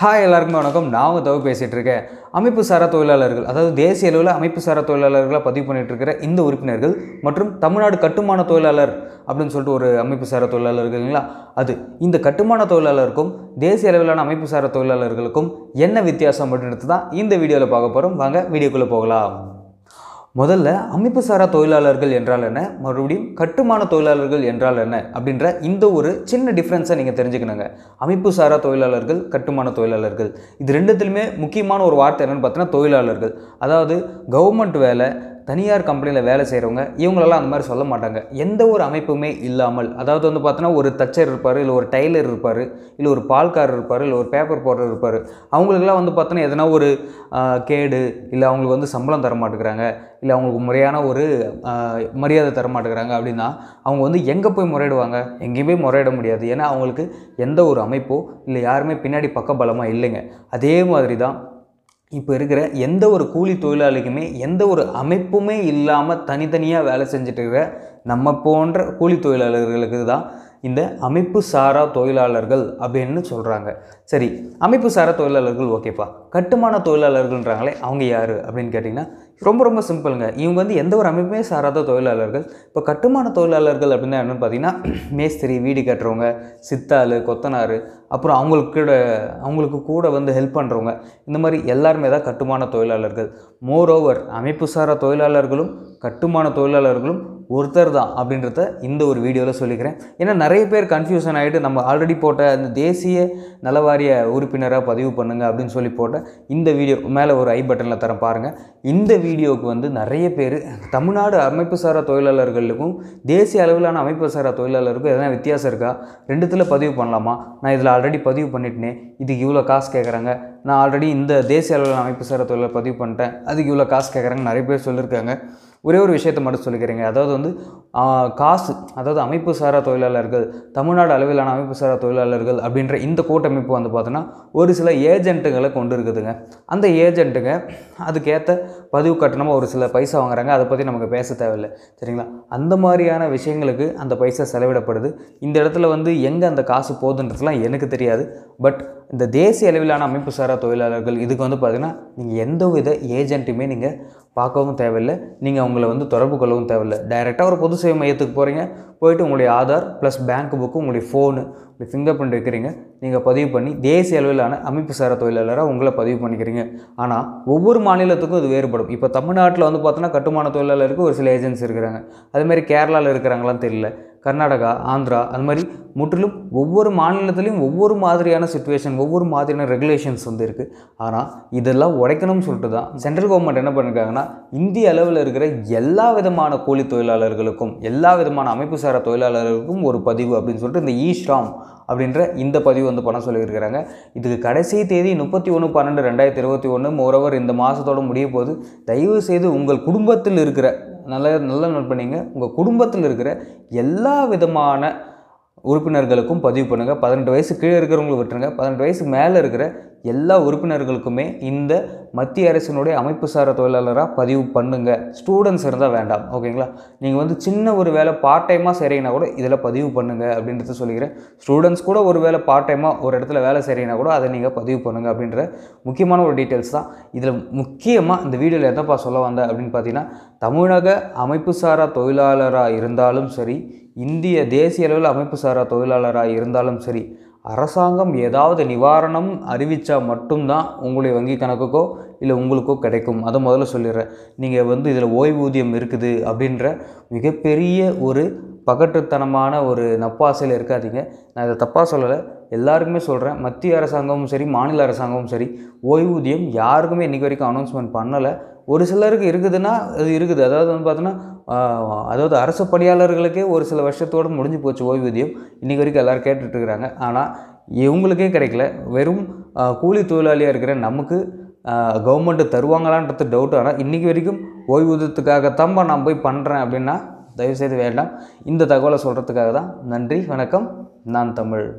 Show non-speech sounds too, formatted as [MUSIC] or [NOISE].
hi எல்லாருக்குமே வணக்கம் நான் உங்கள் தவிர பேசிகிட்டு இருக்கேன் அமைப்பு சாரா தொழிலாளர்கள் அதாவது தேசிய அளவில் அமைப்பு சாரா தொழிலாளர்களாக பதிவு பண்ணிகிட்டு இருக்கிற இந்த உறுப்பினர்கள் மற்றும் தமிழ்நாடு கட்டுமான தொழிலாளர் அப்படின்னு சொல்லிட்டு ஒரு அமைப்பு சாரா தொழிலாளர்கள் இல்லைங்களா அது இந்த கட்டுமான தொழிலாளருக்கும் தேசிய அளவிலான அமைப்பு சாரா தொழிலாளர்களுக்கும் என்ன வித்தியாசம் அப்படின்றது தான் இந்த வீடியோவில் பார்க்க போகிறோம் வாங்க வீடியோக்குள்ளே போகலாம் முதல்ல அமைப்பு சாரா தொழிலாளர்கள் என்றால் என்ன மறுபடியும் கட்டுமான தொழிலாளர்கள் என்றால் என்ன அப்படின்ற இந்த ஒரு சின்ன டிஃப்ரென்ஸை நீங்கள் தெரிஞ்சுக்கணுங்க அமைப்பு சாரா தொழிலாளர்கள் கட்டுமான தொழிலாளர்கள் இது ரெண்டுத்துலையுமே முக்கியமான ஒரு வார்த்தை என்னென்னு பார்த்தீங்கன்னா தொழிலாளர்கள் அதாவது கவர்மெண்ட் வேலை தனியார் கம்பெனியில் வேலை செய்கிறவங்க இவங்களெல்லாம் அந்த மாதிரி சொல்ல மாட்டாங்க எந்த ஒரு அமைப்புமே இல்லாமல் அதாவது வந்து பார்த்தோன்னா ஒரு தச்சர் இருப்பார் இல்லை ஒரு டைலர் இருப்பார் இல்லை ஒரு பால்காரர் இருப்பார் இல்லை ஒரு பேப்பர் போடுறர் இருப்பார் அவங்களுக்கெல்லாம் வந்து பார்த்தோன்னா எதனா ஒரு கேடு இல்லை அவங்களுக்கு வந்து சம்பளம் தர மாட்டேங்கிறாங்க இல்லை அவங்களுக்கு முறையான ஒரு மரியாதை தர மாட்டேங்கிறாங்க அப்படின்னா அவங்க வந்து எங்கே போய் முறையிடுவாங்க எங்கேயுமே முறையிட முடியாது ஏன்னா அவங்களுக்கு எந்த ஒரு அமைப்போ இல்லை யாருமே பின்னாடி பக்கபலமாக இல்லைங்க அதே மாதிரி தான் இப்போ இருக்கிற எந்த ஒரு கூலி தொழிலாளிக்குமே எந்த ஒரு அமைப்புமே இல்லாமல் தனித்தனியாக வேலை செஞ்சுட்டு இருக்கிற நம்ம போன்ற கூலி தொழிலாளர்களுக்கு தான் இந்த அமைப்பு சாரா தொழிலாளர்கள் அப்படின்னு சொல்கிறாங்க சரி அமைப்பு சாரா தொழிலாளர்கள் ஓகேப்பா கட்டுமான தொழிலாளர்கள்ன்றாங்களே அவங்க யார் அப்படின்னு கேட்டிங்கன்னா ரொம்ப ரொம்ப சிம்பிளுங்க இவங்க வந்து எந்த ஒரு அமைப்புமே சாராத தொழிலாளர்கள் இப்போ கட்டுமான தொழிலாளர்கள் அப்படின்னா என்னென்னு பார்த்தீங்கன்னா [CLEARS THROAT] மேஸ்திரி வீடு கட்டுறவங்க சித்தாள் கொத்தனார் அப்புறம் அவங்களுக்கு அவங்களுக்கு கூட வந்து ஹெல்ப் பண்ணுறவங்க இந்த மாதிரி எல்லாருமே தான் கட்டுமான தொழிலாளர்கள் மோரோவர் அமைப்பு சாரா தொழிலாளர்களும் கட்டுமான தொழிலாளர்களும் ஒருத்தர் தான் அப்படின்றத இந்த ஒரு வீடியோவில் சொல்லிக்கிறேன் ஏன்னா நிறைய பேர் கன்ஃபியூஷன் ஆகிட்டு நம்ம ஆல்ரெடி போட்ட அந்த தேசிய நலவாரிய உறுப்பினராக பதிவு பண்ணுங்கள் அப்படின்னு சொல்லி போட்ட இந்த வீடியோ மேலே ஒரு ஐ பட்டனில் தரேன் பாருங்கள் இந்த வீடியோவுக்கு வந்து நிறைய பேர் தமிழ்நாடு அமைப்பு சாரா தொழிலாளர்களுக்கும் தேசிய அளவிலான அமைப்பு சாரா தொழிலாளருக்கும் எதனா வித்தியாசம் இருக்கா ரெண்டுத்தில் பதிவு பண்ணலாமா நான் இதில் ஆல்ரெடி பதிவு பண்ணிட்டேனே இதுக்கு இவ்வளோ காசு கேட்குறாங்க நான் ஆல்ரெடி இந்த தேசிய அளவில் அமைப்பு சார தொழிலை பதிவு பண்ணிட்டேன் அதுக்கு இவ்வளோ காசு கேட்குறாங்க நிறைய பேர் சொல்லியிருக்காங்க ஒரே ஒரு விஷயத்தை மட்டும் சொல்லிக்கிறீங்க அதாவது வந்து காசு அதாவது அமைப்பு சாரா தொழிலாளர்கள் தமிழ்நாடு அளவிலான அமைப்பு சாரா தொழிலாளர்கள் அப்படின்ற இந்த கூட்டமைப்பு வந்து பார்த்தோன்னா ஒரு சில ஏஜென்ட்டுகளை கொண்டு இருக்குதுங்க அந்த ஏஜென்ட்டுங்க அதுக்கேற்ற பதிவு கட்டணமாக ஒரு சில பைசா வாங்குறாங்க அதை பற்றி நமக்கு பேச தேவையில்லை சரிங்களா அந்த மாதிரியான விஷயங்களுக்கு அந்த பைசா செலவிடப்படுது இந்த இடத்துல வந்து எங்கே அந்த காசு போகுதுன்றதுலாம் எனக்கு தெரியாது பட் இந்த தேசிய அளவிலான அமைப்பு சாரா தொழிலாளர்கள் இதுக்கு வந்து பார்த்திங்கன்னா நீங்கள் எந்த வித ஏஜென்ட்டுமே நீங்கள் பார்க்கவும் தேவையில்லை நீங்கள் அவங்கள வந்து தொடர்பு கொள்ளவும் தேவையில்லை டைரெக்டாக ஒரு பொது சேவை மையத்துக்கு போகிறீங்க போயிட்டு உங்களுடைய ஆதார் ப்ளஸ் பேங்க் புக்கு உங்களுடைய ஃபோனு உங்களுடைய ஃபிங்கர் பிரிண்ட் வைக்கிறீங்க நீங்கள் பதிவு பண்ணி தேசிய அளவிலான அமைப்பு சார தொழிலாளராக உங்களை பதிவு பண்ணிக்கிறீங்க ஆனால் ஒவ்வொரு மாநிலத்துக்கும் இது வேறுபடும் இப்போ தமிழ்நாட்டில் வந்து பார்த்தோன்னா கட்டுமான தொழிலாளருக்கு ஒரு சில ஏஜென்சி இருக்கிறாங்க அதுமாரி கேரளாவில் இருக்கிறாங்களான்னு தெரியல கர்நாடகா ஆந்திரா அது மாதிரி முற்றிலும் ஒவ்வொரு மாநிலத்துலேயும் ஒவ்வொரு மாதிரியான சுச்சுவேஷன் ஒவ்வொரு மாதிரியான ரெகுலேஷன்ஸ் வந்து இருக்குது ஆனால் இதெல்லாம் உடைக்கணும்னு சொல்லிட்டு தான் சென்ட்ரல் கவர்மெண்ட் என்ன பண்ணிருக்காங்கன்னா பார்த்தோம்னா இந்திய அளவில் இருக்கிற எல்லா விதமான கூலி தொழிலாளர்களுக்கும் எல்லா விதமான அமைப்பு சாரா தொழிலாளர்களுக்கும் ஒரு பதிவு அப்படின்னு சொல்லிட்டு இந்த ஈஸ்ராம் அப்படின்ற இந்த பதிவு வந்து பண்ண சொல்லியிருக்கிறாங்க இதுக்கு கடைசி தேதி முப்பத்தி ஒன்று பன்னெண்டு ரெண்டாயிரத்தி இருபத்தி ஒன்று மோரோவர் இந்த மாதத்தோடு முடிய போது தயவு செய்து உங்கள் குடும்பத்தில் இருக்கிற நல்ல நல்ல நோட் பண்ணிங்க உங்கள் குடும்பத்தில் இருக்கிற எல்லா விதமான உறுப்பினர்களுக்கும் பதிவு பண்ணுங்கள் பதினெட்டு வயசு கீழே இருக்கிறவங்களுக்கு விட்டுருங்க பதினெட்டு வயசு மேலே இருக்கிற எல்லா உறுப்பினர்களுக்குமே இந்த மத்திய அரசினுடைய அமைப்பு சார தொழிலாளராக பதிவு பண்ணுங்கள் ஸ்டூடெண்ட்ஸ் இருந்தால் வேண்டாம் ஓகேங்களா நீங்கள் வந்து சின்ன ஒரு வேலை பார்ட் டைமாக செய்கிறீங்கன்னா கூட இதில் பதிவு பண்ணுங்கள் அப்படின்றத சொல்லிக்கிறேன் ஸ்டூடெண்ட்ஸ் கூட ஒரு வேலை பார்ட் டைமாக ஒரு இடத்துல வேலை செய்கிறீங்கன்னா கூட அதை நீங்கள் பதிவு பண்ணுங்கள் அப்படின்ற முக்கியமான ஒரு டீட்டெயில்ஸ் தான் இதில் முக்கியமாக இந்த வீடியோவில் எதப்பா சொல்ல வந்தேன் அப்படின்னு பார்த்தீங்கன்னா தமிழக அமைப்பு சாரா தொழிலாளராக இருந்தாலும் சரி இந்திய தேசிய அளவில் அமைப்பு சாரா தொழிலாளராக இருந்தாலும் சரி அரசாங்கம் ஏதாவது நிவாரணம் அறிவித்தா மட்டும்தான் உங்களுடைய வங்கி கணக்குக்கோ இல்லை உங்களுக்கோ கிடைக்கும் அதை முதல்ல சொல்லிடுறேன் நீங்கள் வந்து இதில் ஓய்வூதியம் இருக்குது அப்படின்ற மிகப்பெரிய ஒரு பகட்டுத்தனமான ஒரு நப்பாசையில் இருக்காதீங்க நான் இதை தப்பாக சொல்லலை எல்லாருக்குமே சொல்கிறேன் மத்திய அரசாங்கமும் சரி மாநில அரசாங்கமும் சரி ஓய்வூதியம் யாருக்குமே இன்றைக்கி வரைக்கும் அனௌன்ஸ்மெண்ட் பண்ணலை ஒரு சிலருக்கு இருக்குதுன்னா அது இருக்குது அதாவது வந்து பார்த்தோன்னா அதாவது அரசு பணியாளர்களுக்கே ஒரு சில வருஷத்தோடு முடிஞ்சு போச்சு ஓய்வூதியம் இன்றைக்கி வரைக்கும் எல்லோரும் கேட்டுட்ருக்குறாங்க ஆனால் இவங்களுக்கே கிடைக்கல வெறும் கூலி தொழிலாளியாக இருக்கிற நமக்கு கவர்மெண்ட்டு தருவாங்களான்றது டவுட் ஆனால் இன்றைக்கி வரைக்கும் ஓய்வூதியத்துக்காகத்தான்ப்பா நான் போய் பண்ணுறேன் அப்படின்னா தயவுசெய்து வேண்டாம் இந்த தகவலை சொல்கிறதுக்காக தான் நன்றி வணக்கம் நான் தமிழ்